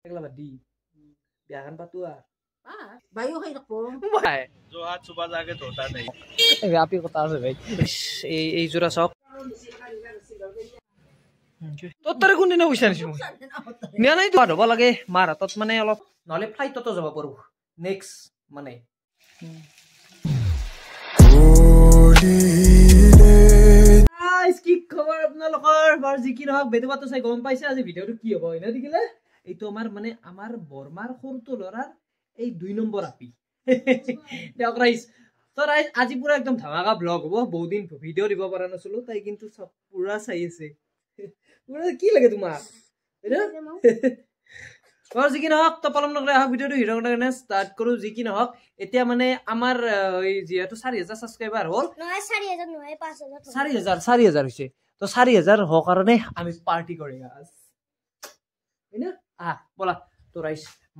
Teglabadi. Biyahan pa tuwa. Ah, bayo kay nako. Bye. Johat suba sa ke tota nay. Gapi ko ta sa bay. E e jura sok. Tot tar gun dina usan si mo. Nya nay tuwa ba lage mara tot mane alo. Nole flight to to jaba paru. Next mane. Guys, কি খবর আপনা লোকৰ? বৰ জিকি নহক, বেদবাতো চাই গম পাইছে আজি ভিডিওটো কি হ'ব, এনে দিখিলে? এইটো আমাৰ মানে আমাৰ বৰমাৰ সৰুটো ল'ৰাৰ এই দুই নম্বৰ আপি দিয়ক ৰাইজ তো ৰাইজ আজি পুৰা একদম ধামাকা ব্লগ হ'ব বহুত দিন ভিডিঅ' দিব পৰা নাছিলোঁ তাই কিন্তু চব পুৰা চাই আছে কি লাগে তোমাৰ বাৰু যি কি নহওক তই পলম নকৰে অহা ভিডিঅ'টো হিৰক নগৰে ষ্টাৰ্ট কৰোঁ যি কি নহওক এতিয়া মানে আমাৰ যিহেতু চাৰি হেজাৰ ছাবস্ক্ৰাইবাৰ হ'ল চাৰি হেজাৰ চাৰি হাজাৰ হৈছে তো চাৰি হাজাৰ হোৱাৰ কাৰণে আমি পাৰ্টি কৰি আহ বলা তোৰ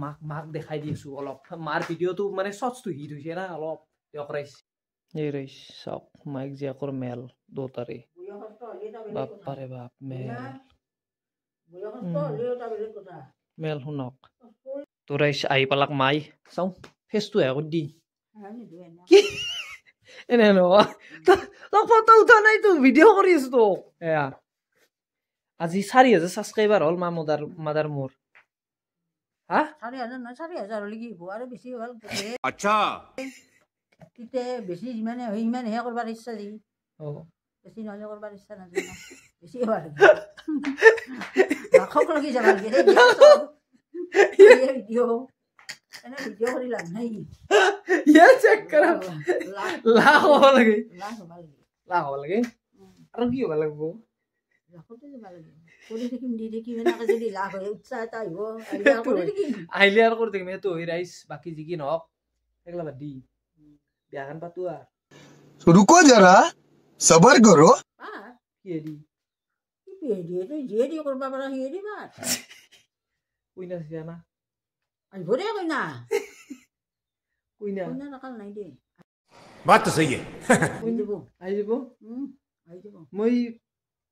মাক মাক দেখাই দি আছো অলপ মাৰ ভিডিঅ'টো মানে শ্বৰ্টছটো হিট হৈছে না অলপ তোৰ আহি পালাক মাই চাওঁ ফেচটো দি কি নাই ভিডিঅ' কৰি আছো তোক আজি চাৰি হাজাৰ ছাবস্ক্ৰাইবাৰ হ'ল মা মদাৰ মাদাৰ মোৰ আৰু কি হব লাগিব hindi dikimi na kasi nila ako. Utsa tayo. Ahli ako na dikimi. Ahli ako na dikimi. baki jigi nok. Ekla badi. Biarkan patua. So, ruko jara. Sabar goro. Ah, iya di. Iya di, itu iya di. Kurang papa iya di, Mat. Kuina siapa? siya na. Ay, bode ko na. Uy na. Uy na nakal na hindi.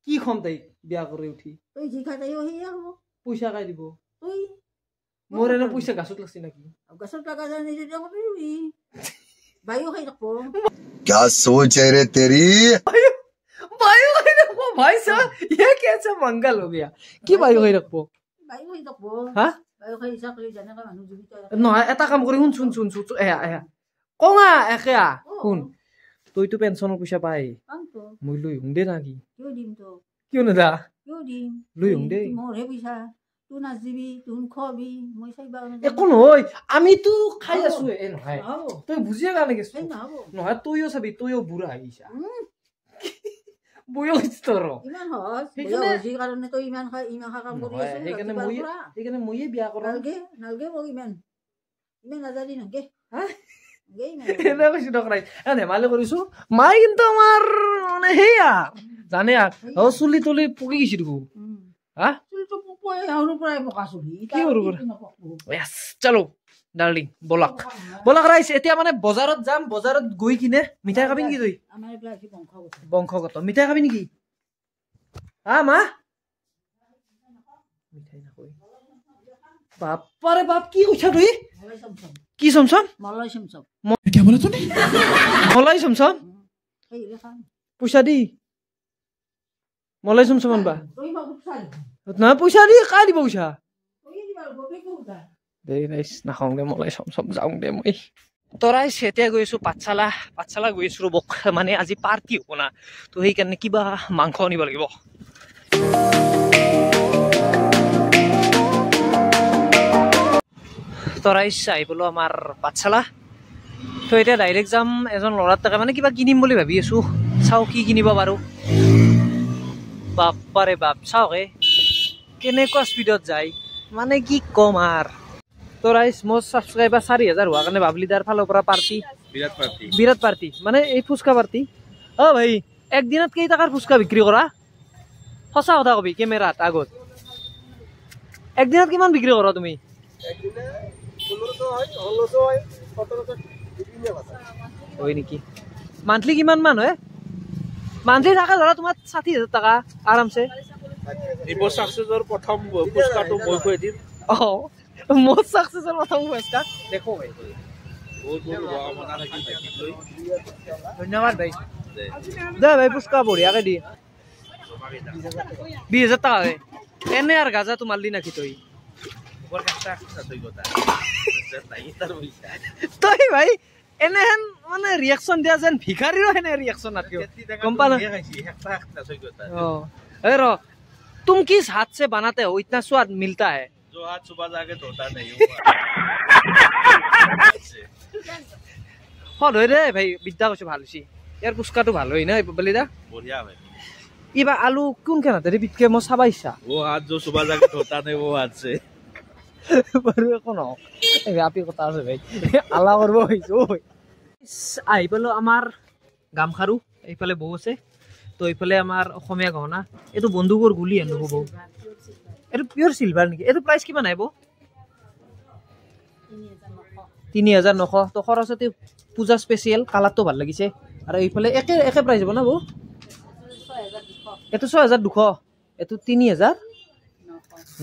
কি খম তাই বিয়া কৰি উঠি তই খাই পইচা খাই দিব মোৰ এনে পইচা গাছত লাগিছে নেকি গাছত লগা যায় নিজে বায়ু খাই থাকিব ক্যা সোচ রে তেরি বায়ু খাই থাকিব ভাই স্যার ইয়ে কে আছে মঙ্গল হ গিয়া কি বায়ু খাই থাকিব বায়ু খাই থাকিব হ্যাঁ নহয় এটা কাম কৰি শুন শুন শুন শুন এয়া এয়া কঙা এখেয়া শুন তইতো পেঞ্চনৰ পইচা পাই মই লৈ হওঁ দে না কিয় নেদা একো নহয় আমিতো খাই আছো তই বুজিয়ে কাৰণে গেছো নহয় তইও চাবি তইও বুঢ়া আহিছা সেইকাৰণে মোক ইমান ইমান নাজানি নালগে দেখোন কৈছো দে মালে কৰিছো মাই কিন্তু আমাৰ মানে সেয়া জানে অ চুলি তুলি পকি গৈছে দেখো হা বাপ ৰে বাপ কি কৈছা তুমি কি chamcham মলাই chamcham voilà tenez voilà ils sont ça pushadi voilà ils sont ça mon ba non pushadi quoi dit pusha very nice na hong de voilà ils sont ça zang de moi তৰাই চেতিয়া গৈছোঁ পাঠশালা পাঠশালা গৈছোঁ ৰ'ব মানে আজি পাৰ্টি হ'ব না তো সেইকাৰণে কিবা মাংস আনিব লাগিব তৰাইছ আহিবলৈ আমাৰ পাঠশালা তো এতিয়া ডাইৰেক্ট যাম এজন লড়ার টাকা মানে কিবা কিনিম বুলি ভাবি আছো চাও কি কিনিব পারো বাপারে বাপ চাও হে কেনেকুৱা স্পীডত যায় মানে কি কম আর তো রাইস মোট সাবস্ক্রাইবার চারি হাজার হওয়া কারণে বাবলিদার ফালের পরা পার্টি বিরাট পার্টি বিরাট মানে এই ফুচকা পার্টি অ ভাই একদিনত কেই টাকার ফুচকা বিক্ৰী কৰা সঁচা কথা কবি কেমেৰাত আগত একদিনত কিমান বিক্ৰী কৰা তুমি হয় নেকি মান্থলি কিমান মান হয় মান্থলি থাকে ধৰা তোমাৰ ষাঠি হাজাৰ টকা আৰামছে তই ভাই এনেহেন মানে ৰিয়েকশ্যন দিয়া যেন ভিখাৰীৰো সেনে ৰিয়েকশ্যন আছিল গম পালা অ হাত চে বানাতে হ ইতনা মিলতা হে ইয়াৰ পুচকাটো ভাল হয় না বলি দা বঢ়িয়া ভাই আলু কোন কেনা মই চাবাইছা ও নাই baru aku no nggak api aku tahu sih baik Allah orbo itu ay pelo amar gam karu ay pelo bohong sih to ay pelo amar khomya gak na itu bondu gur guli anu bo itu pure silver nih itu price gimana ya bo তিনি হাজাৰ নশ তো সৰস্বতী পূজা special কালাৰটো ভাল লাগিছে আৰু এইফালে একে একে প্ৰাইজ হ'ব না বৌ এইটো ছয় হাজাৰ দুশ এইটো তিনি হাজাৰ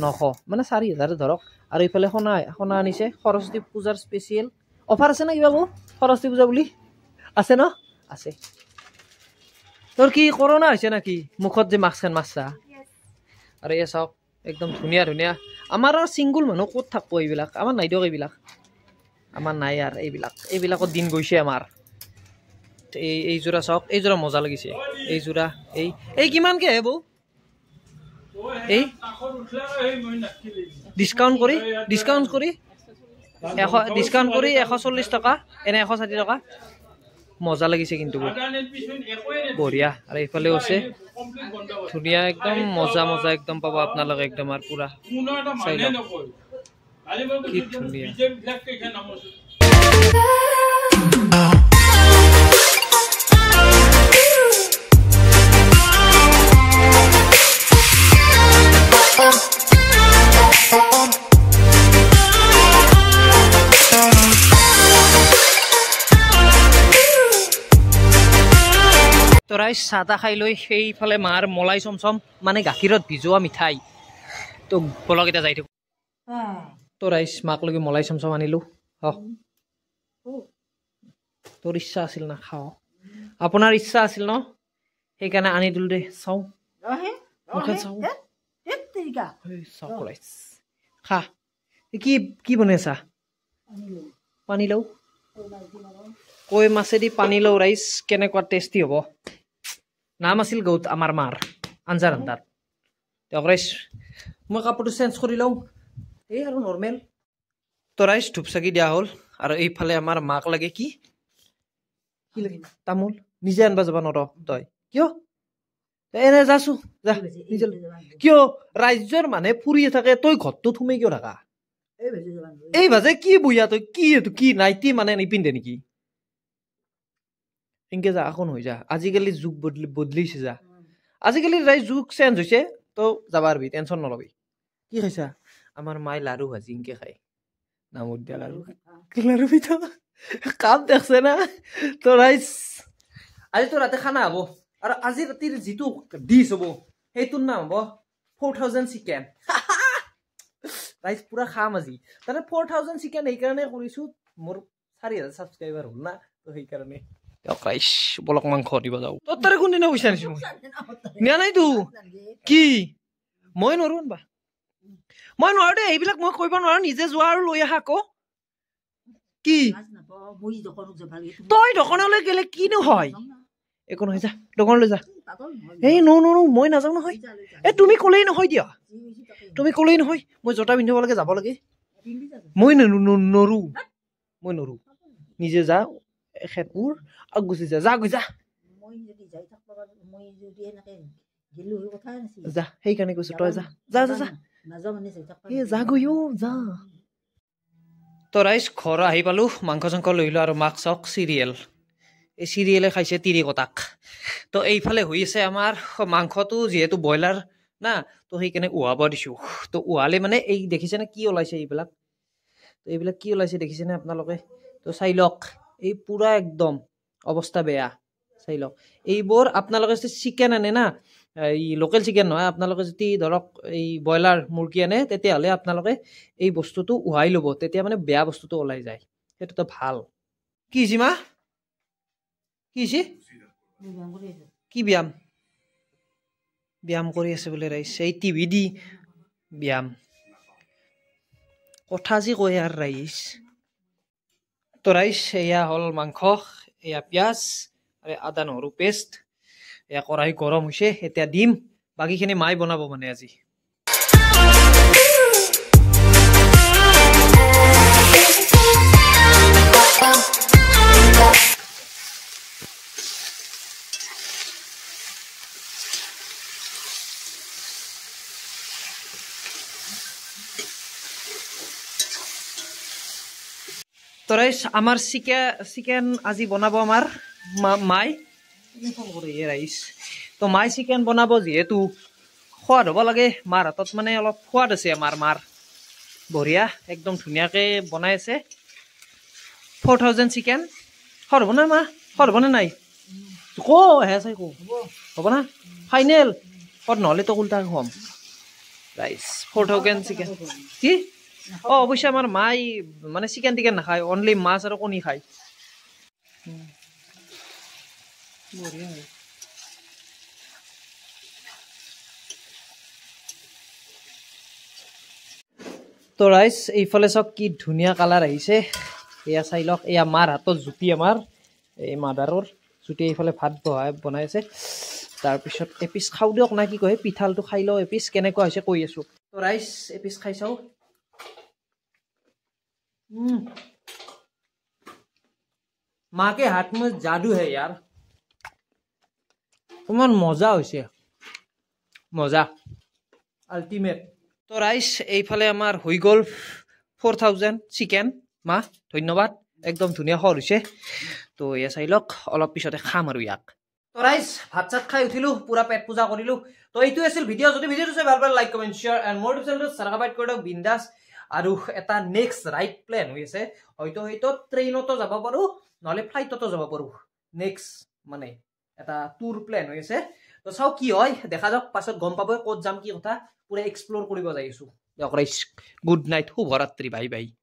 নশ মানে চাৰি হাজাৰ ধৰক আৰু এইফালে সোণা সোণা আনিছে সৰস্বতী পূজাৰ স্পেচিয়েল অফাৰ আছে না কিবা সৰস্বতী পূজা বুলি আছে ন আছে তোৰ কি কৰোণা হৈছে নেকি মুখত যে মাছ মাছ মাছা আৰু এয়া চাওক একদম ধুনীয়া ধুনীয়া আমাৰ আৰু চিংগুল মানুহ ক'ত থাকিব এইবিলাক আমাৰ নাই দিয়ক এইবিলাক আমাৰ নাই আৰু এইবিলাক এইবিলাকত দিন গৈছে আমাৰ এই এইযোৰা চাওক এইযোৰা মজা লাগিছে এইযোৰা এই এই কিমানকৈ হে বৌ এই ডিস্কাউণ্ট কৰি ডিস্কাউণ্ট কৰি এশ ডিস্কাউণ্ট কৰি এশ চল্লিছ টকা এনে এশ ষাঠি টকা মজা লাগিছে কিন্তু বঢ়িয়া আৰু এইফালেও আছে ধুনীয়া একদম মজা মজা একদম পাব আপোনালোকে একদম আৰু পুৰা চাই লওক মলাই চাদা খাই লৈ সেইফালে মাৰ মলাই চমচম মানে গাখীৰত ভিজোৱা মিঠাই তো বলক এতিয়া যাই থাকোঁ তো ৰাইচ মাক লৈ মলাই চমচম আনিলোঁ হওক তোৰ ইচ্ছা আছিল না খাৱ আপোনাৰ ইচ্ছা আছিল ন সেইকাৰণে আনি দিলোঁ দে চাওঁ খা কি কি বনাইছা পানী লওঁ কৈ মাছেদি পানী লওঁ ৰাইচ কেনেকুৱা টেষ্টি হ'ব নাম আছিল গৌত আমাৰ মাৰ আঞ্জাৰ ৰন্ধাৰ তেওঁ ৰাইছ মই কাপোৰটো চেঞ্জ কৰি লওঁ এই আৰু নৰ্মেল তো ৰাইছ ধূপ চাকি দিয়া হ'ল আৰু এইফালে আমাৰ মাক লাগে কি কি লাগে তামোল নিজে আনবা যাবা নৰ তই কিয় এনে যাচোন কিয় ৰাজ্যৰ মানুহে ফুৰিয়ে থাকে তই ঘৰটোত সোমাই কিয় থাকা এই ভাজে কি বুঢ়া তই কি কি নাইটি মানে নিপিন্ধে নেকি এনেকে যা আকৌ নহৈ যা আজিকালি যুগ বদলি বদলিছে যা আজিকালি যাই যুগ চেঞ্জ হৈছে তো যাব আৰু টেনচন নল'বি কি খাইছা আমাৰ মায়ে লাৰু ভাজি এনেকে খায় নামত দিয়া লাৰু লাৰু পিঠা কাম দেখছে না তো ৰাইজ আজি তো ৰাতে খানা হ'ব আৰু আজি ৰাতিৰ যিটো ডিছ হ'ব সেইটোৰ নাম হ'ব ফ'ৰ থাউজেণ্ড চিকেন ৰাইজ পুৰা খাম আজি তাৰমানে ফ'ৰ থাউজেণ্ড চিকেন সেইকাৰণে কৰিছোঁ মোৰ চাৰি হাজাৰ ছাবস্ক্ৰাইবাৰ হ'ল না তো সেইকাৰণে এক ৰাইছ বলক মাংস দিব যাওঁ তোৰ তাৰে কোনদিনা পইচা নিছো মই নিয়া নাই তো কি মই নোৱাৰো আনবা মই নোৱাৰো দে এইবিলাক মই কৰিব নোৱাৰো নিজে যোৱা আৰু লৈ আহা আকৌ কি তই দোকানলৈ গেলে কিনো হয় একো নহয় যা দোকানলৈ যা এই নো নো নো মই নাযাওঁ নহয় এই তুমি ক'লেই নহয় দিয়া তুমি ক'লেই নহয় মই জোতা পিন্ধিব লাগে যাব লাগে মই নৰো মই নৰো নিজে যাওঁ এখেতবোৰ আগ গুচি যা যা গৈ যা সেইকাৰণে কৈছো তই যা যা যা যা যা গৈ অ যা তো ৰাইজ ঘৰ আহি পালো মাংস চাংস লৈ ল'লো আৰু মাক চাওক চিৰিয়েল এই চিৰিয়েলে খাইছে তিৰিকতাক তো এইফালে হৈ আছে আমাৰ মাংসটো যিহেতু ব্ৰইলাৰ না তো সেইকাৰণে উহাব দিছোঁ তো উহালে মানে এই দেখিছেনে কি ওলাইছে এইবিলাক তো এইবিলাক কি ওলাইছে দেখিছেনে আপোনালোকে তো চাই লওক এই পূৰা একদম অৱস্থা বেয়া চাই লওক এইবোৰ আপোনালোকে যদি চিকেন আনে না এই লোকেল চিকেন নহয় আপোনালোকে যদি ধৰক এই ব্ৰইলাৰ মুৰ্গী আনে তেতিয়াহ'লে আপোনালোকে এই বস্তুটো উহাই ল'ব তেতিয়া মানে বেয়া বস্তুটো ওলাই যায় সেইটোতো ভাল কি হৈছি মা কি হৈছি কি ব্যায়াম ব্যায়াম কৰি আছে বোলে ৰাইছ এই টিভি দি ব্যায়াম কথা যি কয় আৰু ৰাইছ তো ৰাইছ এয়া হ'ল মাংস এয়া পিঁয়াজ আৰু আদা নহৰু পেষ্ট এয়া কৰাহী গৰম হৈছে এতিয়া দিম বাকীখিনি মায়ে বনাব মানে আজি তৰাই আমাৰ চিকেন চিকেন আজি বনাব আমাৰ মাই ৰাইচ ত' মাই চিকেন বনাব যিহেতু সোৱাদ হ'ব লাগে মাৰ হাতত মানে অলপ সোৱাদ আছে আমাৰ মাৰ বঢ়িয়া একদম ধুনীয়াকৈ বনাই আছে ফ'ৰ থাউজেণ্ড চিকেন সৰ হ'বনে মা সৰ হ'বনে নাই কহে চাই কওঁ হ'ব না ফাইনেল ক'ত নহ'লে তো ওল্টা খুৱাম ৰাইচ ফ'ৰ থাউজেণ্ড চিকেন কি অ অৱশ্যে আমাৰ মাই মানে চিকেন টিকেন নাখায় অনলি মাছ আৰু কণী খায় তো ৰাইজ এইফালে চাওক কি ধুনীয়া কালাৰ আহিছে এয়া চাই লওক এয়া মাৰ হাতত জুতি আমাৰ এই মাদাৰৰ জুতি এইফালে ভাত বহাই বনাই আছে তাৰপিছত এপিচ খাও দিয়ক না কি কয় পিঠালটো খাই লওঁ এপিচ কেনেকুৱা হৈছে কৈ আছো তো ৰাইজ এপিচ খাই চাওঁ মা কে হাত মে জাদু হে ইয়ার অকমান মজা হৈছে মজা আল্টিমেট তো রাইস এইফালে আমার হৈ গল ফোর থাউজেন্ড চিকেন মা ধন্যবাদ একদম ধুনীয়া খোৱা হৈছে তো ইয়া চাই লওক অলপ পিছতে খাম আৰু ইয়াক তো রাইস ভাত চাত খাই উঠিলো পুরা পেট পূজা করিলো তো এইটো আছিল ভিডিও যদি ভিডিওটো চাই ভাল পালে like comment share and more YouTube চ্যানেলটো সাবস্ক্রাইব কৰি দিয়ক বিন্দাস আৰু এটা নেক্সট ৰাইট প্লেন হৈ আছে হয়তো হয়তো ট্ৰেইনতো যাব পাৰোঁ নহ'লে ফ্লাইটতো যাব পাৰোঁ নেক্সট মানে এটা টুৰ প্লেন হৈ আছে তো চাওক কি হয় দেখা যাওক পাছত গম পাব ক'ত যাম কি কথা পুৰা এক্সপ্ল'ৰ কৰিব যাইছোঁ দিয়ক ৰাইছ গুড নাইট শুভৰাত্ৰি বাই বাই